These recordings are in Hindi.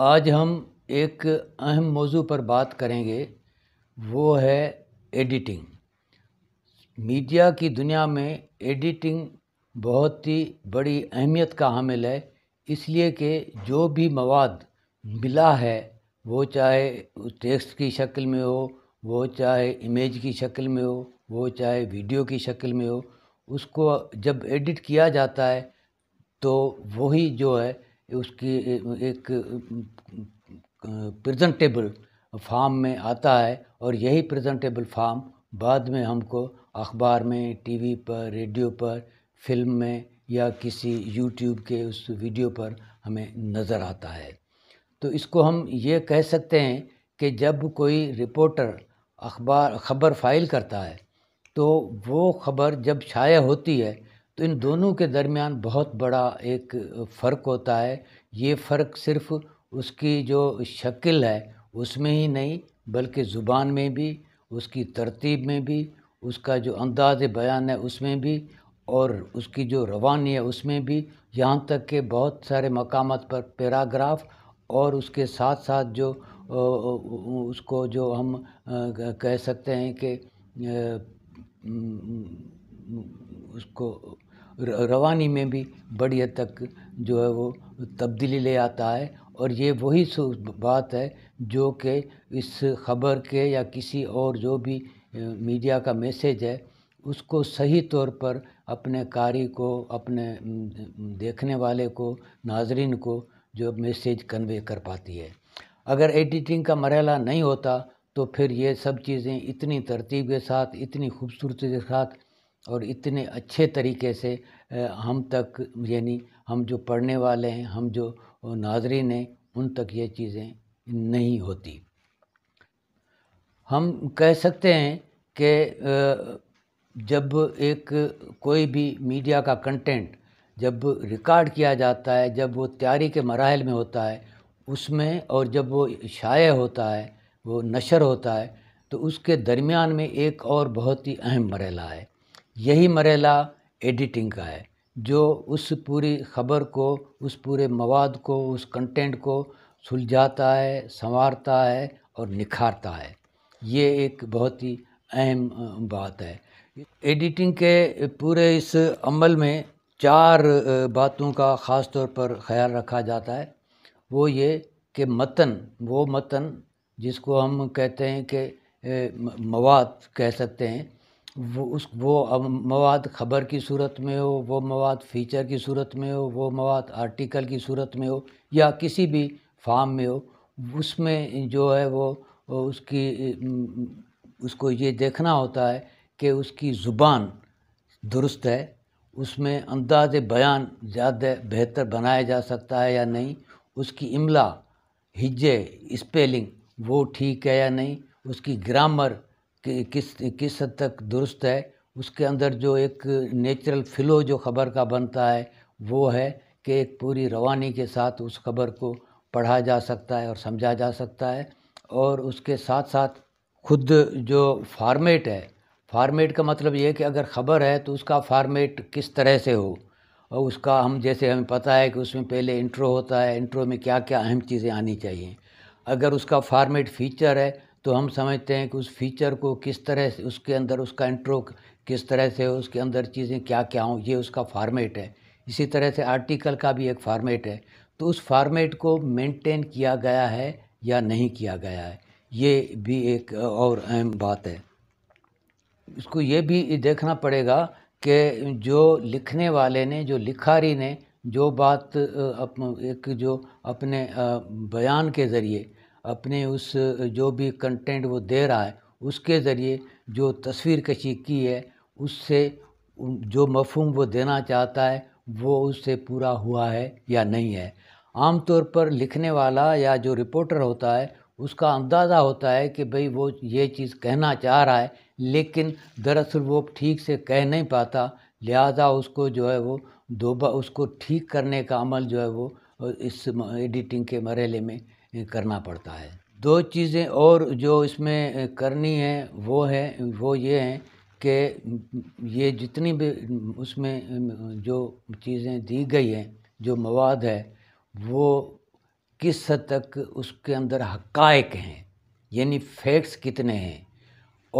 आज हम एक अहम मौजू पर बात करेंगे वो है एडिटिंग मीडिया की दुनिया में एडिटिंग बहुत ही बड़ी अहमियत का हामिल है इसलिए कि जो भी मवाद मिला है वो चाहे टेक्स्ट की शक्ल में हो वो चाहे इमेज की शक्ल में हो वो चाहे वीडियो की शक्ल में हो उसको जब एडिट किया जाता है तो वही जो है उसकी एक प्रेजेंटेबल फार्म में आता है और यही प्रेजेंटेबल फार्म बाद में हमको अखबार में टीवी पर रेडियो पर फिल्म में या किसी यूट्यूब के उस वीडियो पर हमें नज़र आता है तो इसको हम ये कह सकते हैं कि जब कोई रिपोर्टर अखबार खबर फाइल करता है तो वो खबर जब शाया होती है तो इन दोनों के दरमियान बहुत बड़ा एक फ़र्क होता है ये फ़र्क सिर्फ उसकी जो शक्ल है उसमें ही नहीं बल्कि ज़ुबान में भी उसकी तरतीब में भी उसका जो अंदाज़ बयान है उसमें भी और उसकी जो रवानी है उसमें भी यहाँ तक के बहुत सारे मकाम पर पैराग्राफ और उसके साथ साथ जो उसको जो हम कह सकते हैं कि उसको रवानी में भी बड़ी हद तक जो है वो तब्दीली ले आता है और ये वही बात है जो कि इस खबर के या किसी और जो भी मीडिया का मैसेज है उसको सही तौर पर अपने कारी को अपने देखने वाले को नाजरीन को जो मैसेज कन्वे कर पाती है अगर एडिटिंग का मरहला नहीं होता तो फिर ये सब चीज़ें इतनी तरतीब के साथ इतनी खूबसूरती के साथ और इतने अच्छे तरीके से हम तक यानी हम जो पढ़ने वाले हैं हम जो नाजरीन हैं उन तक ये चीज़ें नहीं होती हम कह सकते हैं कि जब एक कोई भी मीडिया का कंटेंट जब रिकॉर्ड किया जाता है जब वो तैयारी के मराहल में होता है उसमें और जब वो शाये होता है वो नशर होता है तो उसके दरमियान में एक और बहुत ही अहम मरहला है यही मरेला एडिटिंग का है जो उस पूरी खबर को उस पूरे मवाद को उस कंटेंट को सुलझाता है संवारता है और निखारता है ये एक बहुत ही अहम बात है एडिटिंग के पूरे इस अमल में चार बातों का ख़ास तौर पर ख्याल रखा जाता है वो ये कि मतन वो मतन जिसको हम कहते हैं कि मवाद कह सकते हैं वो उस वो अब मवाद ख़बर की सूरत में हो वो मवाद फ़ीचर की सूरत में हो वो मवाद आर्टिकल की सूरत में हो या किसी भी फार्म में हो उसमें जो है वो उसकी उसको ये देखना होता है कि उसकी ज़ुबान दुरुस्त है उसमें अंदाज बयान ज़्यादा बेहतर बनाया जा सकता है या नहीं उसकी इमला हिज्जे स्पेलिंग वो ठीक है या नहीं उसकी ग्रामर कि किस किस हद तक दुरुस्त है उसके अंदर जो एक नेचुरल फ्लो जो खबर का बनता है वो है कि एक पूरी रवानी के साथ उस खबर को पढ़ा जा सकता है और समझा जा सकता है और उसके साथ साथ खुद जो फार्मेट है फार्मेट का मतलब ये है कि अगर ख़बर है तो उसका फार्मेट किस तरह से हो और उसका हम जैसे हमें पता है कि उसमें पहले इंट्रो होता है इंट्रो में क्या क्या अहम चीज़ें आनी चाहिए अगर उसका फार्मेट फीचर है तो हम समझते हैं कि उस फीचर को किस तरह से उसके अंदर उसका इंट्रो किस तरह से उसके अंदर चीज़ें क्या क्या हों ये उसका फार्मेट है इसी तरह से आर्टिकल का भी एक फार्मेट है तो उस फार्मेट को मेंटेन किया गया है या नहीं किया गया है ये भी एक और अहम बात है इसको ये भी देखना पड़ेगा कि जो लिखने वाले ने जो लिखारी ने जो बात एक जो अपने बयान के ज़रिए अपने उस जो भी कंटेंट वो दे रहा है उसके ज़रिए जो तस्वीर कशी की है उससे जो मफहम वो देना चाहता है वो उससे पूरा हुआ है या नहीं है आमतौर पर लिखने वाला या जो रिपोर्टर होता है उसका अंदाज़ा होता है कि भाई वो ये चीज़ कहना चाह रहा है लेकिन दरअसल वो ठीक से कह नहीं पाता लिहाजा उसको जो है वो दोबा उसको ठीक करने का अमल जो है वो इस एडिटिंग के मरहले में करना पड़ता है दो चीज़ें और जो इसमें करनी है वो है वो ये हैं कि ये जितनी भी उसमें जो चीज़ें दी गई हैं जो मवाद है वो किस हद तक उसके अंदर हकायक हैं यानी फैक्ट्स कितने हैं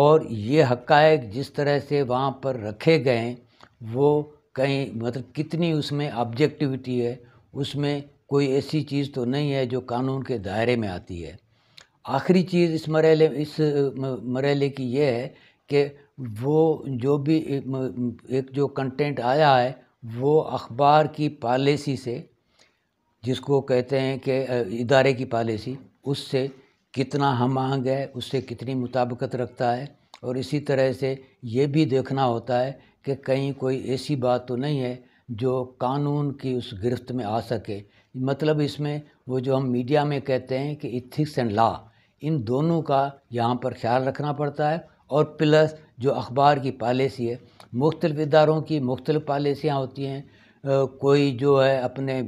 और ये हकायक जिस तरह से वहाँ पर रखे गए हैं वो कहीं मतलब कितनी उसमें ऑब्जेक्टिविटी है उसमें कोई ऐसी चीज़ तो नहीं है जो कानून के दायरे में आती है आखिरी चीज़ इस मरहले इस मरहले की यह है कि वो जो भी एक जो कंटेंट आया है वो अखबार की पॉलिसी से जिसको कहते हैं कि इदारे की पॉलिसी उससे कितना हम आहंग है उससे कितनी मुताबकत रखता है और इसी तरह से ये भी देखना होता है कि कहीं कोई ऐसी बात तो नहीं है जो कानून की उस गिरफ्त में आ सके मतलब इसमें वो जो हम मीडिया में कहते हैं कि इथिक्स एंड लॉ इन दोनों का यहाँ पर ख्याल रखना पड़ता है और प्लस जो अखबार की पॉलिसी है मुख्तलिफ इदारों की मुख्तलिफ पॉलिसियाँ होती हैं कोई जो है अपने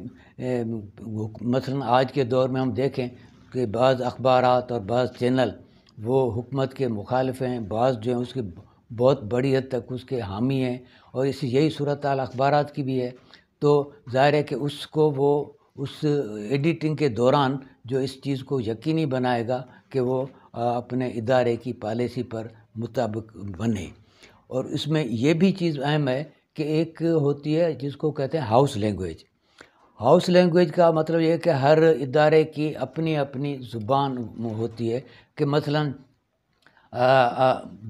मसलन आज के दौर में हम देखें कि बाज़ अखबार और बाज़ चैनल वो हुकूमत के मुखालफ हैं बाज़ जो हैं उसकी बहुत बड़ी हद तक उसके हामी हैं और इसी यही सूरत अखबार की भी है तो ज़ाहिर है कि उसको वो उस एडिटिंग के दौरान जो इस चीज़ को यकीनी बनाएगा कि वो अपने इदारे की पॉलिसी पर मुताबिक बने और इसमें ये भी चीज़ अहम है कि एक होती है जिसको कहते हैं हाउस लैंग्वेज हाउस लैंग्वेज का मतलब ये कि हर इदारे की अपनी अपनी ज़ुबान होती है कि मसलन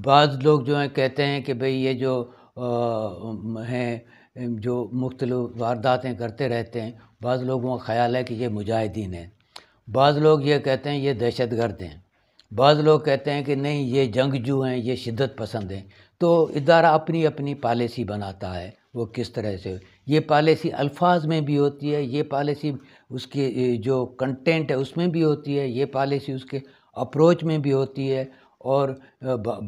बाद लोग जो हैं कहते हैं कि भाई ये जो हैं जो मुख्तलिफ़ वारदातें करते रहते हैं बाद लोगों का ख्याल है कि ये मुजाहिदीन हैं बाद लोग ये कहते हैं ये दहशत गर्द हैं बाद लोग कहते हैं कि नहीं ये जंगजू हैं ये शिद्दत पसंद हैं तो इदारा अपनी अपनी पॉलिसी बनाता है वो किस तरह से ये पॉलिसी अल्फाज में भी होती है ये पॉलिसी उसके जो कंटेंट है उसमें भी होती है ये पॉलिसी उसके अप्रोच में भी होती है और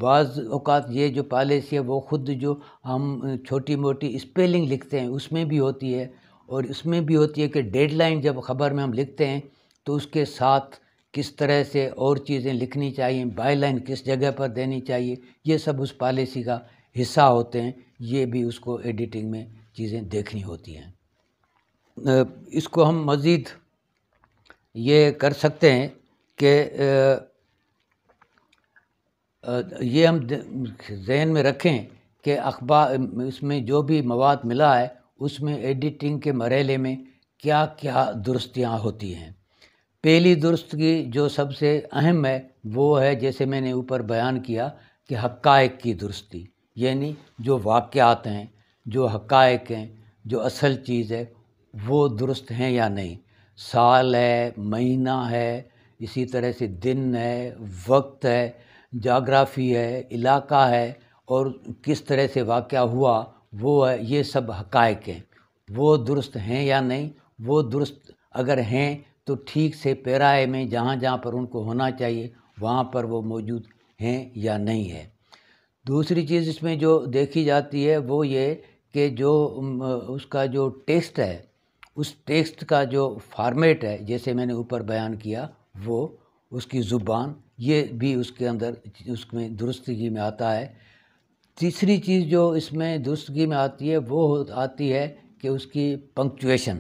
बाज़ अवत ये जो पॉलिसी है वो ख़ुद जो हम छोटी मोटी स्पेलिंग लिखते हैं उसमें भी होती है और इसमें भी होती है कि डेडलाइन जब खबर में हम लिखते हैं तो उसके साथ किस तरह से और चीज़ें लिखनी चाहिए बाईलाइन किस जगह पर देनी चाहिए ये सब उस पॉलिसी का हिस्सा होते हैं ये भी उसको एडिटिंग में चीज़ें देखनी होती हैं इसको हम मज़ीद ये कर सकते हैं कि ये हम जहन में रखें कि अखबार इसमें जो भी मवाद मिला है उसमें एडिटिंग के मरेले में क्या क्या दुरुस्तियाँ होती हैं पहली दुरुस्तगी जो सबसे अहम है वो है जैसे मैंने ऊपर बयान किया कि हक़ाइक की दुरुस्ती यानी जो वाक़ात हैं जो हक़ाइक हैं जो असल चीज़ है वो दुरुस्त हैं या नहीं साल है महीना है इसी तरह से दिन है वक्त है जाग्राफी है इलाका है और किस तरह से वाक़ हुआ वो ये सब हकायक हैं वो दुरुस्त हैं या नहीं वो दुरुस्त अगर हैं तो ठीक से पैराए में जहाँ जहाँ पर उनको होना चाहिए वहाँ पर वो मौजूद हैं या नहीं है दूसरी चीज़ इसमें जो देखी जाती है वो ये कि जो उसका जो टेक्स्ट है उस टेक्स्ट का जो फॉर्मेट है जैसे मैंने ऊपर बयान किया वो उसकी ज़ुबान ये भी उसके अंदर उसमें दुरुस्तगी में आता है तीसरी चीज़ जो इसमें दुरुस्तगी में आती है वो आती है कि उसकी पंक्चुएशन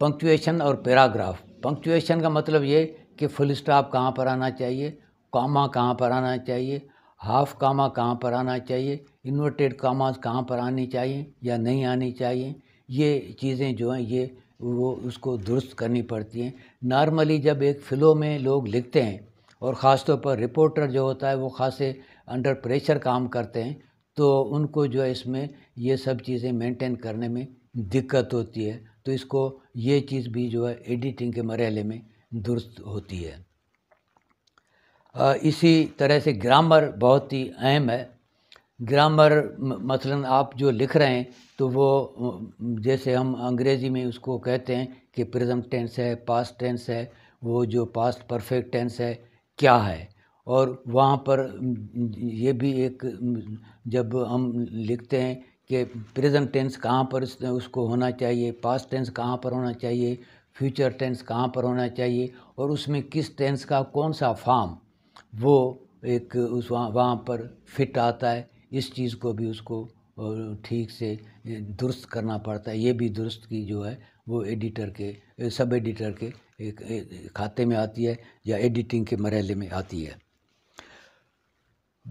पंक्चुएशन और पैराग्राफ पंक्चुएशन का मतलब ये कि फुल स्टॉप कहाँ पर आना चाहिए कामा कहाँ पर आना चाहिए हाफ कामा कहाँ पर आना चाहिए इन्वर्टेड कामाज कहाँ पर आनी चाहिए या नहीं आनी चाहिए ये चीज़ें जो हैं ये वो उसको दुरुस्त करनी पड़ती हैं नॉर्मली जब एक फ़िलो में लोग लिखते हैं और ख़ास तौर पर रिपोर्टर जो होता है वो खासे अंडर प्रेशर काम करते हैं तो उनको जो है इसमें ये सब चीज़ें मेंटेन करने में दिक्कत होती है तो इसको ये चीज़ भी जो है एडिटिंग के मरहले में दुरुस्त होती है इसी तरह से ग्रामर बहुत ही अहम है ग्रामर मसलन आप जो लिख रहे हैं तो वो जैसे हम अंग्रेज़ी में उसको कहते हैं कि प्रेजेंट टेंस है पास्ट टेंस है वो जो पास्ट परफेक्ट टेंस है क्या है और वहाँ पर ये भी एक जब हम लिखते हैं कि प्रेजेंट टेंस कहाँ पर उसको होना चाहिए पास्ट टेंस कहाँ पर होना चाहिए फ्यूचर टेंस कहाँ पर होना चाहिए और उसमें किस टेंस का कौन सा फॉर्म वो एक उस वहाँ वहाँ पर फिट आता है इस चीज़ को भी उसको ठीक से दुरुस्त करना पड़ता है ये भी दुरुस्त की जो है वो एडिटर के सब एडिटर के एक, एक, खाते में आती है या एडिटिंग के मरहले में आती है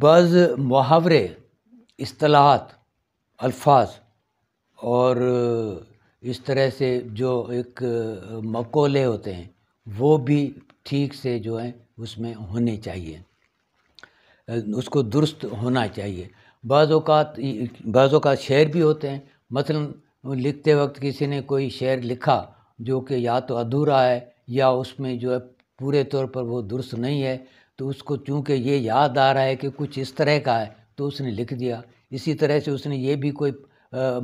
बज़ मुहावरे असलाहत अल्फाज और इस तरह से जो एक मकोले होते हैं वो भी ठीक से जो है उसमें होने चाहिए उसको दुरुस्त होना चाहिए बाज़ात बाज़ात शेर भी होते हैं मसलन लिखते वक्त किसी ने कोई शेर लिखा जो कि या तो अधूरा है या उसमें जो है पूरे तौर पर वो दुरुस्त नहीं है तो उसको चूँकि ये याद आ रहा है कि कुछ इस तरह का है तो उसने लिख दिया इसी तरह से उसने ये भी कोई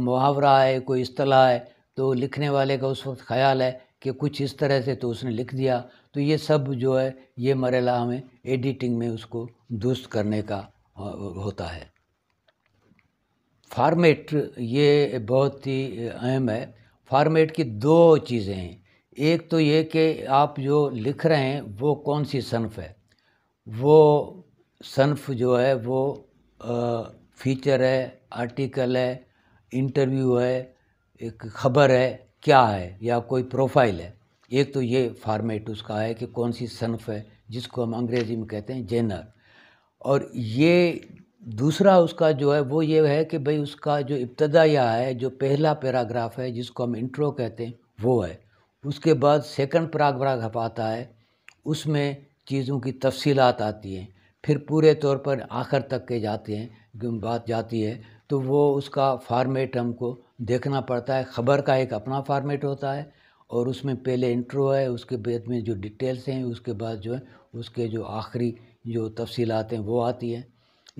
मुहावरा है कोई अतलाह है तो लिखने वाले का उस वक्त ख्याल है कि कुछ इस तरह से तो उसने लिख दिया तो ये सब जो है ये मरला हमें एडिटिंग में उसको दुरुस्त करने का होता है फार्मेट ये बहुत ही अहम है फार्मेट की दो चीज़ें हैं एक तो ये कि आप जो लिख रहे हैं वो कौन सी सनफ है वो सन्फ जो है वो फीचर है आर्टिकल है इंटरव्यू है एक खबर है क्या है या कोई प्रोफाइल है एक तो ये फॉर्मेट उसका है कि कौन सी सन्फ है जिसको हम अंग्रेज़ी में कहते हैं जेनर और ये दूसरा उसका जो है वो ये है कि भाई उसका जो इब्तदाया है जो पहला पैराग्राफ है जिसको हम इंट्रो कहते हैं वो है उसके बाद सेकंड पैराग्राफ आता है उसमें चीज़ों की तफसीलात आती हैं फिर पूरे तौर पर आखिर तक के जाते हैं बात जाती है तो वो उसका फार्मेट हमको देखना पड़ता है ख़बर का एक अपना फार्मेट होता है और उसमें पहले इंट्रो है उसके बाद में जो डिटेल्स हैं उसके बाद जो है उसके जो आखिरी जो तफसीलात हैं वो आती हैं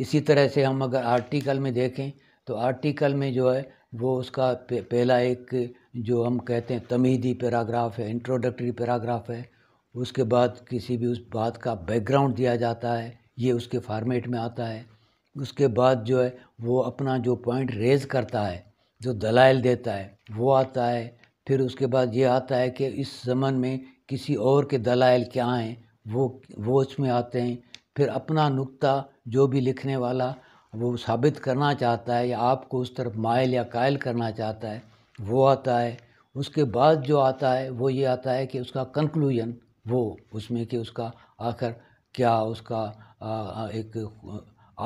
इसी तरह से हम अगर आर्टिकल में देखें तो आर्टिकल में जो है वो उसका पहला एक जो हम कहते हैं तमीदी पैराग्राफ है इंट्रोडक्टरी पैराग्राफ है उसके बाद किसी भी उस बात का बैकग्राउंड दिया जाता है ये उसके फॉर्मेट में आता है उसके बाद जो है वो अपना जो पॉइंट रेज करता है जो दलाइल देता है वो आता है फिर उसके बाद ये आता है कि इस जमन में किसी और के दलाइल क्या हैं वो वो उसमें आते हैं फिर अपना नुक्ता जो भी लिखने वाला वो साबित करना चाहता है या आपको उस तरफ मायल या कायल करना चाहता है वो आता है उसके बाद जो आता है वो ये आता है कि उसका कंक्लूजन वो उसमें कि उसका आखिर क्या उसका एक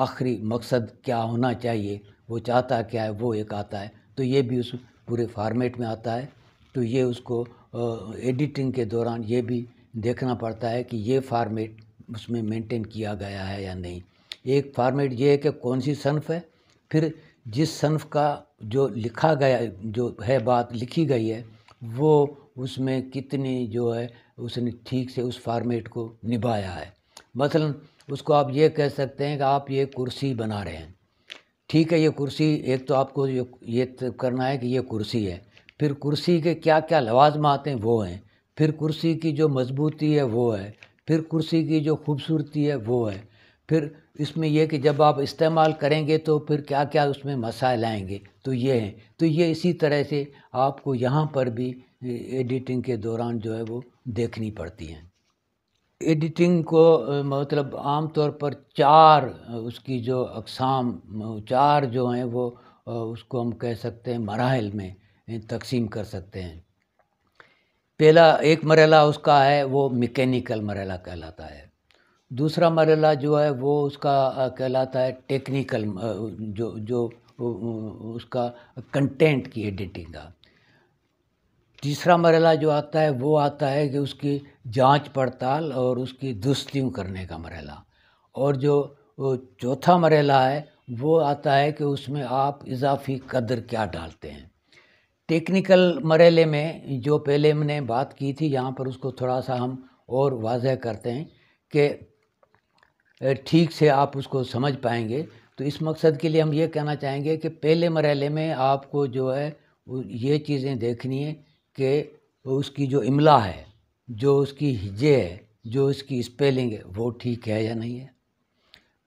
आखिरी मकसद क्या होना चाहिए वो चाहता क्या है वो एक आता है तो ये भी उस पूरे फार्मेट में आता है तो ये उसको एडिटिंग के दौरान ये भी देखना पड़ता है कि ये फार्मेट उसमें मेंटेन किया गया है या नहीं एक फार्मेट ये है कि कौन सी सनफ़ है फिर जिस सनफ़ का जो लिखा गया जो है बात लिखी गई है वो उसमें कितनी जो है उसने ठीक से उस फार्मेट को निभाया है मसलन उसको आप ये कह सकते हैं कि आप ये कुर्सी बना रहे हैं ठीक है ये कुर्सी एक तो आपको ये तो करना है कि ये कुर्सी है फिर कुर्सी के क्या क्या लवाजम आते हैं वो हैं फिर कुर्सी की जो मजबूती है वो है फिर कुर्सी की जो खूबसूरती है वो है फिर इसमें यह कि जब आप इस्तेमाल करेंगे तो फिर क्या क्या उसमें मसाइल आएंगे तो ये हैं तो ये इसी तरह से आपको यहाँ पर भी एडिटिंग के दौरान जो है वो देखनी पड़ती हैं एडिटिंग को मतलब आम तौर पर चार उसकी जो अकसाम चार जो हैं वो उसको हम कह सकते हैं मराहल में तकसीम कर सकते हैं पहला एक मरला उसका है वो मैकेनिकल मरला कहलाता है दूसरा मरला जो है वो उसका कहलाता है टेक्निकल जो जो उसका कंटेंट की एडिटिंग का तीसरा मरला जो आता है वो आता है कि उसकी जांच पड़ताल और उसकी दुरुस्तियों करने का मरला और जो चौथा मरला है वो आता है कि उसमें आप इजाफी कदर क्या डालते हैं टेक्निकल मरले में जो पहले हमने बात की थी यहाँ पर उसको थोड़ा सा हम और वाजह करते हैं कि ठीक से आप उसको समझ पाएंगे तो इस मकसद के लिए हम ये कहना चाहेंगे कि पहले मरले में आपको जो है ये चीज़ें देखनी है के उसकी जो इमला है जो उसकी हिजे है जो उसकी स्पेलिंग है वो ठीक है या नहीं है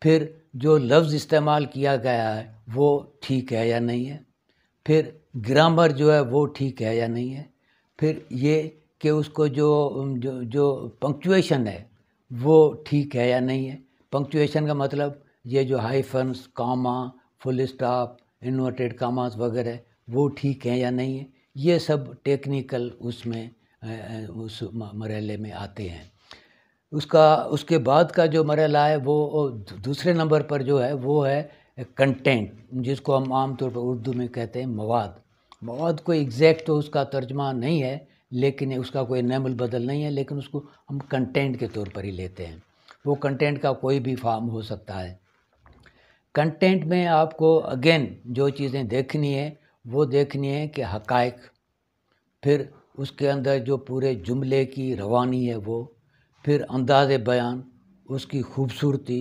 फिर जो लफ्ज़ इस्तेमाल किया गया है वो ठीक है या नहीं है फिर ग्रामर जो है वो ठीक है या नहीं है फिर ये कि उसको जो जो जो पंक्चुएशन है वो ठीक है या नहीं है पंक्चुएशन का मतलब ये जो hyphens comma full stop inverted commas वगैरह वो ठीक है या नहीं है ये सब टेक्निकल उसमें उस मरहले में आते हैं उसका उसके बाद का जो मरहला है वो दूसरे नंबर पर जो है वो है कंटेंट जिसको हम आमतौर पर उर्दू में कहते हैं मवाद मवाद कोई एग्जैक्ट तो उसका तर्जमा नहीं है लेकिन उसका कोई नमल बदल नहीं है लेकिन उसको हम कंटेंट के तौर पर ही लेते हैं वो कंटेंट का कोई भी फार्म हो सकता है कंटेंट में आपको अगेन जो चीज़ें देखनी है वो देखनी है कि हकायक फिर उसके अंदर जो पूरे जुमले की रवानी है वो फिर अंदाज बयान उसकी खूबसूरती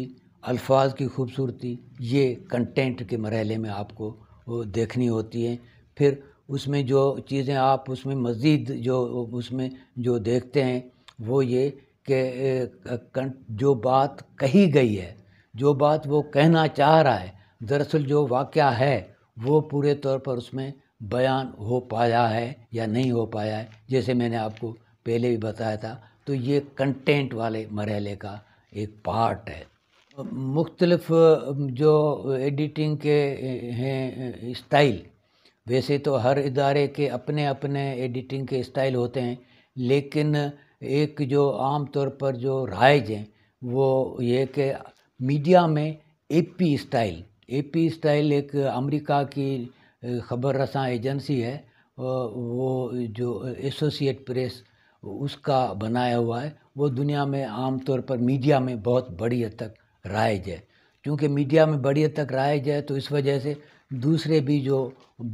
अल्फाज की खूबसूरती ये कंटेंट के मरहले में आपको वो देखनी होती है फिर उसमें जो चीज़ें आप उसमें मज़ीद जो उसमें जो देखते हैं वो ये कि जो बात कही गई है जो बात वो कहना चाह रहा है दरअसल जो वाक़ है वो पूरे तौर पर उसमें बयान हो पाया है या नहीं हो पाया है जैसे मैंने आपको पहले भी बताया था तो ये कंटेंट वाले मरहले का एक पार्ट है मुख्तलफ जो एडिटिंग के हैं स्टाइल वैसे तो हर इदारे के अपने अपने एडिटिंग के स्टाइल होते हैं लेकिन एक जो आम तौर पर जो राइज हैं वो ये कि मीडिया में AP style A P style एक अमेरिका की खबर रसा एजेंसी है वो जो एसोसिएट प्रेस उसका बनाया हुआ है वो दुनिया में आमतौर पर मीडिया में बहुत बड़ी हद तक राइज है क्योंकि मीडिया में बड़ी हद तक राइज है तो इस वजह से दूसरे भी जो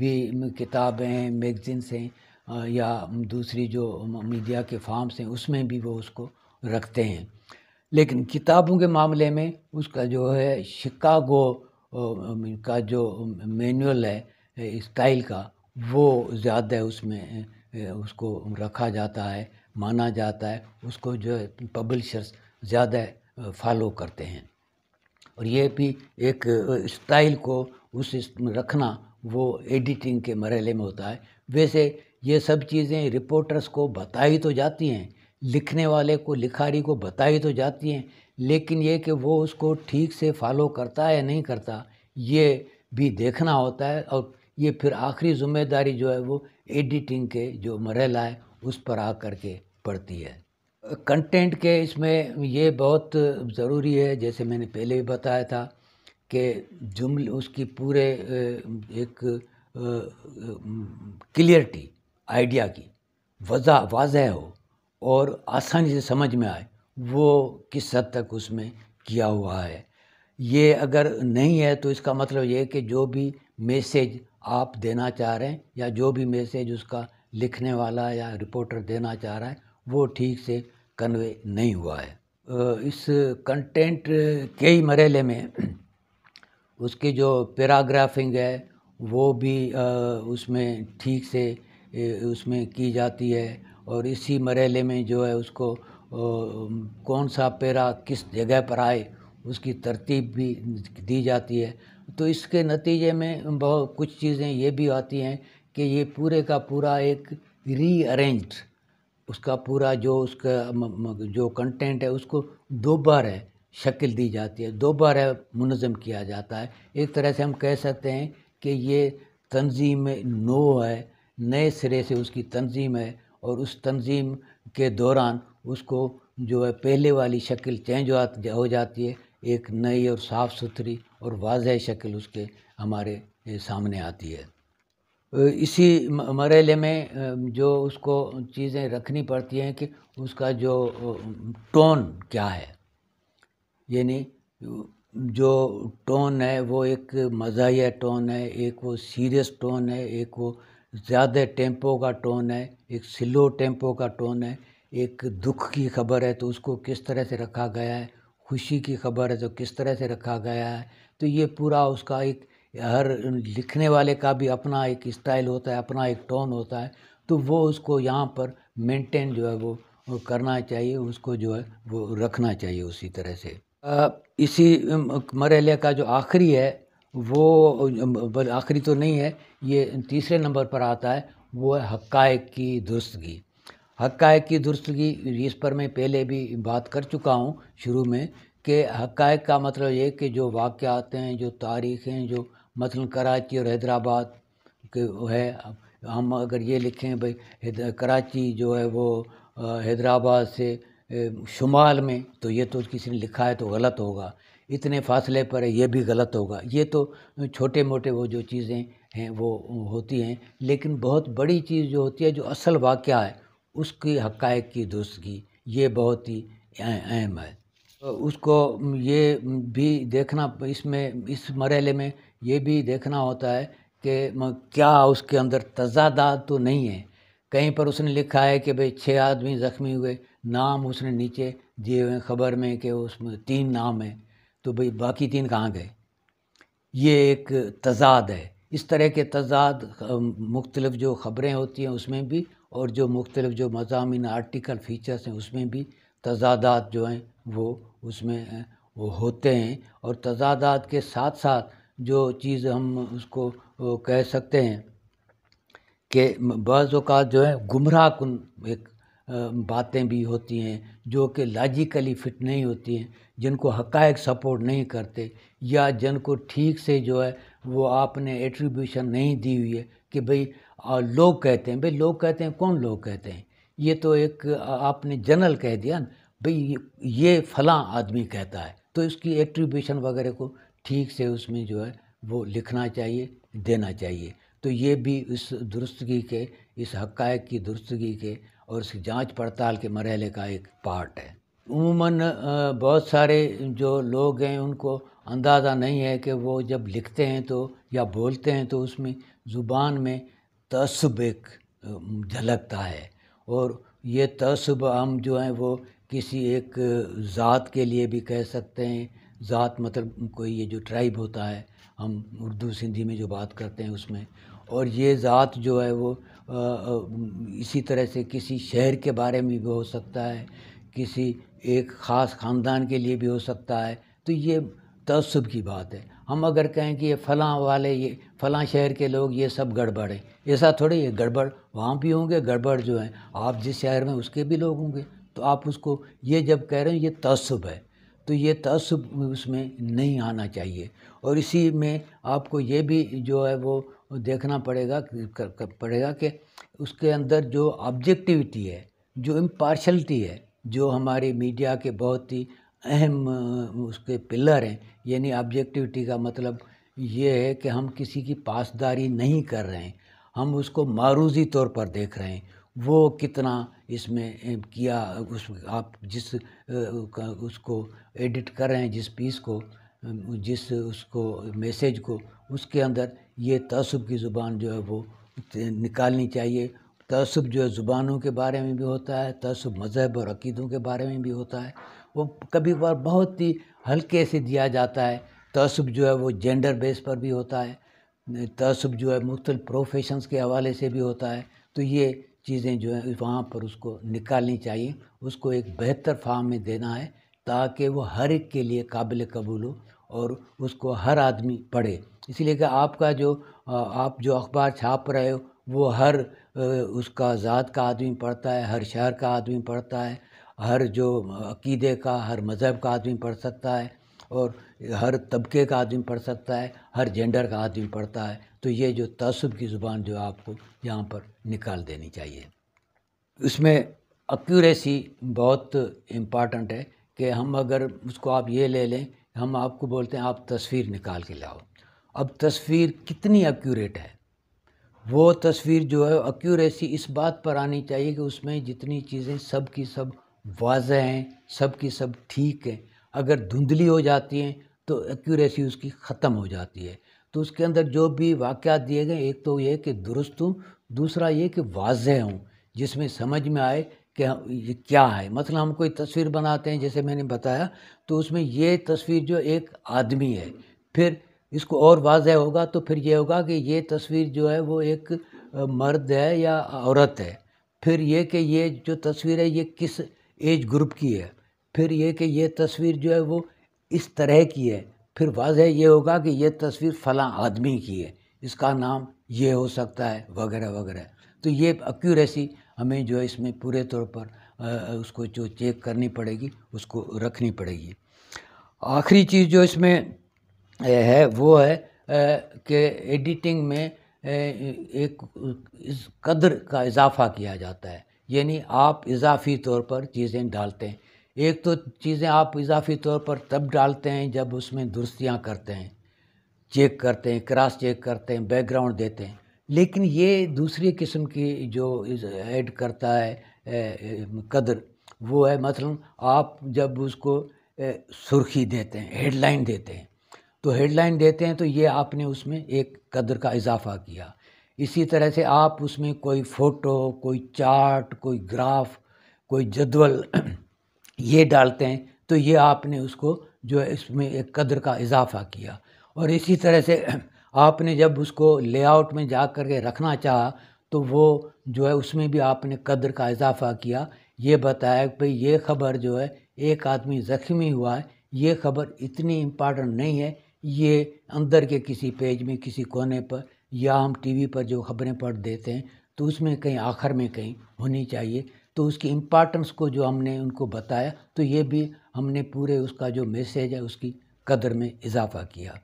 भी किताबें हैं मैगजीन्स हैं या दूसरी जो मीडिया के फॉर्म्स हैं उसमें भी वो उसको रखते हैं लेकिन किताबों के मामले में उसका जो है शिकागो का जो मैनुअल है स्टाइल का वो ज़्यादा उसमें उसको रखा जाता है माना जाता है उसको जो है पब्लिशर्स ज़्यादा फॉलो करते हैं और ये भी एक स्टाइल को उस रखना वो एडिटिंग के मरहले में होता है वैसे ये सब चीज़ें रिपोर्टर्स को बताई तो जाती हैं लिखने वाले को लिखारी को बताई तो जाती हैं लेकिन ये कि वो उसको ठीक से फॉलो करता है या नहीं करता ये भी देखना होता है और ये फिर आखिरी जिम्मेदारी जो है वो एडिटिंग के जो मरहला है उस पर आ कर के पड़ती है कंटेंट के इसमें ये बहुत ज़रूरी है जैसे मैंने पहले भी बताया था कि जुमले उसकी पूरे एक क्लियरिटी आइडिया की वजह वाजह हो और आसानी से समझ में आए वो किस हद तक उसमें किया हुआ है ये अगर नहीं है तो इसका मतलब ये है कि जो भी मैसेज आप देना चाह रहे हैं या जो भी मैसेज उसका लिखने वाला या रिपोर्टर देना चाह रहा है वो ठीक से कन्वे नहीं हुआ है इस कंटेंट के ही मरेले में उसकी जो पैराग्राफिंग है वो भी उसमें ठीक से उसमें की जाती है और इसी मरेले में जो है उसको कौन सा पेरा किस जगह पर आए उसकी तरतीब भी दी जाती है तो इसके नतीजे में बहुत कुछ चीज़ें ये भी आती हैं कि ये पूरे का पूरा एक रीअरेंज उसका पूरा जो उसका जो कंटेंट है उसको दोबारा शक्ल दी जाती है दोबारा मुनज़म किया जाता है एक तरह से हम कह सकते हैं कि ये तंजीम नो है नए सिरे से उसकी तंजीम है और उस तंजीम के दौरान उसको जो है पहले वाली शक्ल चेंज हो जाती है एक नई और साफ़ सुथरी और वाजह शक्ल उसके हमारे सामने आती है इसी मरहले में जो उसको चीज़ें रखनी पड़ती हैं कि उसका जो टोन क्या है यानी जो टोन है वो एक मजाया टोन है एक वो सीरियस टोन है एक वो ज़्यादा टेम्पो का टोन है एक स्लो टेम्पो का टोन है एक दुख की खबर है तो उसको किस तरह से रखा गया है खुशी की खबर है तो किस तरह से रखा गया है तो ये पूरा उसका एक हर लिखने वाले का भी अपना एक स्टाइल होता है अपना एक टोन होता है तो वो उसको यहाँ पर मेंटेन जो है वो करना चाहिए उसको जो है वो रखना चाहिए उसी तरह से इसी मरेले का जो आखिरी है वो आखिरी तो नहीं है ये तीसरे नंबर पर आता है वो है हक़ की दुरुस्तगी हक़ की दुरुस्तगी इस पर मैं पहले भी बात कर चुका हूँ शुरू में कि हकायक का मतलब ये कि जो वाक़ आते हैं जो तारीखें जो मसलन कराची और हैदराबाद के है हम अगर ये लिखें भाई कराची जो है वो हैदराबाद से शुमाल में तो ये तो किसी ने लिखा है तो गलत होगा इतने फासले पर है ये भी गलत होगा ये तो छोटे मोटे वो जो चीज़ें हैं वो होती हैं लेकिन बहुत बड़ी चीज़ जो होती है जो असल वाक़ है उसकी हक़ाइक़ की दुरुस्तगी ये बहुत ही अहम है तो उसको ये भी देखना इसमें इस मरहले में ये भी देखना होता है कि क्या उसके अंदर तजादात तो नहीं है कहीं पर उसने लिखा है कि भाई छः आदमी ज़ख्मी हुए नाम उसने नीचे दिए हुए ख़बर में कि उसमें तीन नाम हैं तो भाई बाकी तीन कहाँ गए ये एक तजाद है इस तरह के तजाद मुख्तलिफ़ जो ख़बरें होती हैं उसमें भी और जो मुख्तलिफ जो मजामी आर्टिकल फ़ीचर्स हैं उसमें भी तजादात जो हैं वो उसमें वो होते हैं और तजादात के साथ साथ जो चीज़ हम उसको कह सकते हैं कि बाज़ात जो है गुमराह कन एक बातें भी होती हैं जो कि लॉजिकली फिट नहीं होती हैं जिनको हकायक सपोर्ट नहीं करते या जिनको ठीक से जो है वो आपने एट्रीब्यूशन नहीं दी हुई है कि भाई और लोग कहते हैं भाई लोग कहते हैं कौन लोग कहते हैं ये तो एक आपने जनरल कह दिया भाई ये फला आदमी कहता है तो इसकी एट्रीब्यूशन वगैरह को ठीक से उसमें जो है वो लिखना चाहिए देना चाहिए तो ये भी इस दुरुस्तगी के इस हक़ की दुरुस्तगी के और इस जांच पड़ताल के मरहले का एक पार्ट है उमूमन बहुत सारे जो लोग हैं उनको अंदाज़ा नहीं है कि वो जब लिखते हैं तो या बोलते हैं तो उसमें ज़ुबान में तसब एक झलकता है और ये तसब हम जो हैं वो किसी एक ज़ात के लिए भी कह सकते हैं ज़ात मतलब कोई ये जो ट्राइब होता है हम उर्दू सिंधी में जो बात करते हैं उसमें और ये ज़ात जो है वो इसी तरह से किसी शहर के बारे में भी हो सकता है किसी एक ख़ास ख़ानदान के लिए भी हो सकता है तो ये तसब की बात है हम अगर कहें कि ये फ़लाँ वाले ये फ़लाँ शहर के लोग ये सब गड़बड़ है ऐसा थोड़ी ये गड़बड़ वहाँ भी होंगे गड़बड़ जो हैं आप जिस शहर में उसके भी लोग होंगे तो आप उसको ये जब कह रहे हैं ये तसब है तो ये तसब उसमें नहीं आना चाहिए और इसी में आपको ये भी जो है वो देखना पड़ेगा पड़ेगा कि उसके अंदर जो ऑब्जेक्टिविटी है जो इम्पार्शलिटी है जो हमारी मीडिया के बहुत ही अहम उसके पिलर हैं यानी ऑब्जेक्टिविटी का मतलब ये है कि हम किसी की पासदारी नहीं कर रहे हैं हम उसको मारूजी तौर पर देख रहे हैं वो कितना इसमें किया उस आप जिस उसको एडिट कर रहे हैं जिस पीस को जिस उसको मैसेज को उसके अंदर ये तसब की ज़ुबान जो है वो निकालनी चाहिए तसब जो है ज़ुबानों के बारे में भी होता है तसब मज़हब और अकीदों के बारे में भी होता है वो कभी कभार बहुत ही हल्के से दिया जाता है तसब जो है वो जेंडर बेस पर भी होता है तसब जो है मुख्तल प्रोफेशंस के हवाले से भी होता है तो ये चीज़ें जो है वहाँ पर उसको निकालनी चाहिए उसको एक बेहतर फार्म में देना है ताकि वो हर एक के लिए काबिल कबूल हो और उसको हर आदमी पढ़े इसलिए कि आपका जो आप जो अखबार छाप रहे हो वो हर उसका ज़ात का आदमी पढ़ता है हर शहर का आदमी पढ़ता है हर जो अकीदे का हर मज़हब का आदमी पढ़ सकता है और हर तबके का आदमी पढ़ सकता है हर जेंडर का आदमी पढ़ता है तो ये जो तसब की ज़ुबान जो आपको यहाँ पर निकाल देनी चाहिए उसमें एक्यूरेसी बहुत इम्पॉर्टेंट है कि हम अगर उसको आप ये ले लें हम आपको बोलते हैं आप तस्वीर निकाल के लाओ अब तस्वीर कितनी एक्यूरेट है वो तस्वीर जो है एक्यूरेसी इस बात पर आनी चाहिए कि उसमें जितनी चीज़ें सब की सब वाजह हैं सब की सब ठीक हैं अगर धुंधली हो जाती हैं तो एक्यूरेसी उसकी ख़त्म हो जाती है तो उसके अंदर जो भी वाक़ दिए गए एक तो ये कि दुरुस्त हूँ दूसरा ये कि वाजह हूँ जिसमें समझ में आए कि ये क्या है मतलब हम कोई तस्वीर बनाते हैं जैसे मैंने बताया तो उसमें ये तस्वीर जो एक आदमी है फिर इसको और वाजह होगा तो फिर ये होगा कि ये तस्वीर जो है वो एक मर्द है या औरत है फिर ये कि ये जो तस्वीर है ये किस एज ग्रुप की है फिर ये कि ये तस्वीर जो है वो इस तरह की है फिर वाजह ये होगा कि ये तस्वीर फ़लाँ आदमी की है इसका नाम ये हो सकता है वगैरह वगैरह तो ये एक्यूरेसी हमें जो है इसमें पूरे तौर पर उसको जो चेक करनी पड़ेगी उसको रखनी पड़ेगी आखिरी चीज़ जो इसमें है वो है कि एडिटिंग में एक इस कदर का इजाफा किया जाता है यानी आप इजाफी तौर पर चीज़ें डालते हैं एक तो चीज़ें आप इजाफी तौर पर तब डालते हैं जब उसमें दुरुस्तियाँ करते हैं चेक करते हैं क्रॉस चेक करते हैं बैकग्राउंड देते हैं लेकिन ये दूसरी किस्म की जो ऐड करता है कदर वो है मतलब आप जब उसको सुर्खी देते हैं हेडलाइन देते हैं तो हेडलाइन देते हैं तो ये आपने उसमें एक कदर का इजाफा किया इसी तरह से आप उसमें कोई फ़ोटो कोई चार्ट कोई ग्राफ कोई जदवल ये डालते हैं तो ये आपने उसको जो है इसमें एक कदर का इजाफा किया और इसी तरह से आपने जब उसको लेआउट में जा कर के रखना चाहा तो वो जो है उसमें भी आपने कदर का इजाफा किया ये बताया कि भाई ये ख़बर जो है एक आदमी ज़ख्मी हुआ है ये ख़बर इतनी इम्पॉर्टेंट नहीं है ये अंदर के किसी पेज में किसी कोने पर या हम टीवी पर जो खबरें पढ़ देते हैं तो उसमें कहीं आखिर में कहीं होनी चाहिए तो उसकी इम्पॉर्टेंस को जो हमने उनको बताया तो ये भी हमने पूरे उसका जो मैसेज है उसकी कदर में इजाफा किया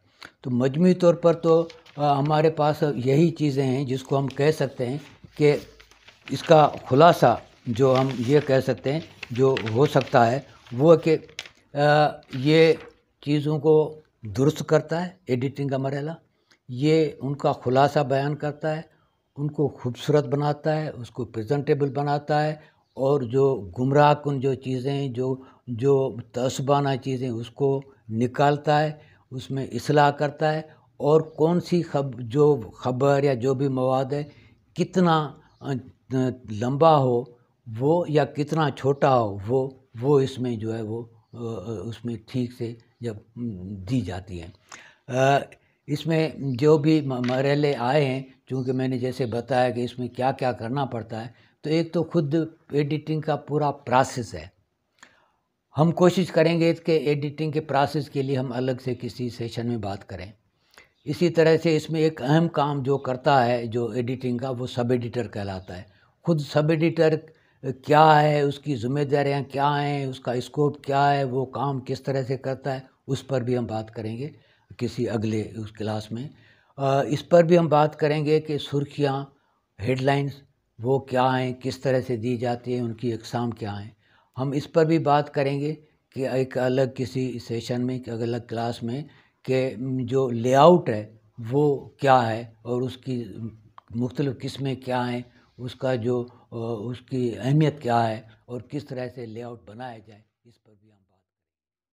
तो मजमू तौर पर तो हमारे पास यही चीज़ें हैं जिसको हम कह सकते हैं कि इसका खुलासा जो हम ये कह सकते हैं जो हो सकता है वो कि ये चीज़ों को दुरुस्त करता है एडिटिंग का मरला ये उनका खुलासा बयान करता है उनको खूबसूरत बनाता है उसको प्रेजेंटेबल बनाता है और जो गुमराह कन जो चीज़ें जो जो तस्बाना चीज़ें उसको निकालता है उसमें असलाह करता है और कौन सी खब जो खबर या जो भी मवाद है कितना लंबा हो वो या कितना छोटा हो वो वो इसमें जो है वो उसमें ठीक से जब दी जाती है इसमें जो भी मरेले आए हैं चूँकि मैंने जैसे बताया कि इसमें क्या क्या करना पड़ता है तो एक तो खुद एडिटिंग का पूरा प्रोसेस है हम कोशिश करेंगे इसके एडिटिंग के प्रोसेस के लिए हम अलग से किसी सेशन में बात करें इसी तरह से इसमें एक अहम काम जो करता है जो एडिटिंग का वो सब एडिटर कहलाता है खुद सब एडिटर क्या है उसकी जिम्मेदारियाँ क्या हैं उसका स्कोप क्या है वो काम किस तरह से करता है उस पर भी हम बात करेंगे किसी अगले उस क्लास में आ, इस पर भी हम बात करेंगे कि सुर्खियाँ हेडलाइंस वो क्या हैं किस तरह से दी जाती हैं उनकी इकसाम क्या हैं हम इस पर भी बात करेंगे कि एक अलग किसी सेशन में एक अलग क्लास में कि जो लेआउट है वो क्या है और उसकी मुख्तलिफ़ किस्में क्या हैं उसका जो उसकी अहमियत क्या है और किस तरह से लेआउट बनाया जाए